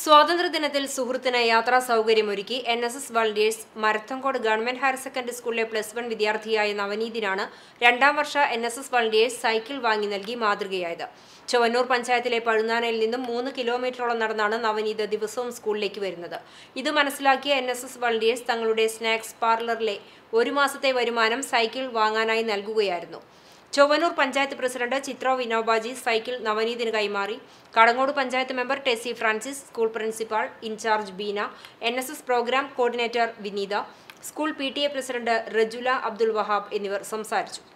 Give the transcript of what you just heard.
സ്വാതന്ത്ര്യദിനത്തിൽ സുഹൃത്തിന് യാത്രാ സൗകര്യമൊരുക്കി N S S volunteers Marathamcode government higher secondary സ്കൂളിലെ പ്ലസ് വൺ വിദ്യാർത്ഥിയായ നവനീതിനാണ് രണ്ടാം വർഷ N S S volunteers cycle വാങ്ങി നൽകി മാതൃകയായത് ചുവന്നൂർ പഞ്ചായത്തിലെ പഴുനാനയിൽ നിന്നും മൂന്ന് കിലോമീറ്ററോളം നടന്നാണ് നവനീത് ദിവസവും സ്കൂളിലേക്ക് വരുന്നത് ഇത് മനസ്സിലാക്കിയ എൻ എസ് എസ് വളണ്ടിയേഴ്സ് തങ്ങളുടെ സ്നാക്സ് പാർലറിലെ ഒരു മാസത്തെ വരുമാനം സൈക്കിൾ വാങ്ങാനായി നൽകുകയായിരുന്നു ചൊവ്വനൂർ പഞ്ചായത്ത് പ്രസിഡന്റ് ചിത്ര വിനോബാജി സൈക്കിൾ നവനീതിന് കൈമാറി Kadangode panchayat member Tessy Francis school principal in charge Beena N programme coordinator Vineetha school P president Rajula Abdul Wahab എന്നിവർ സംസാരിച്ചു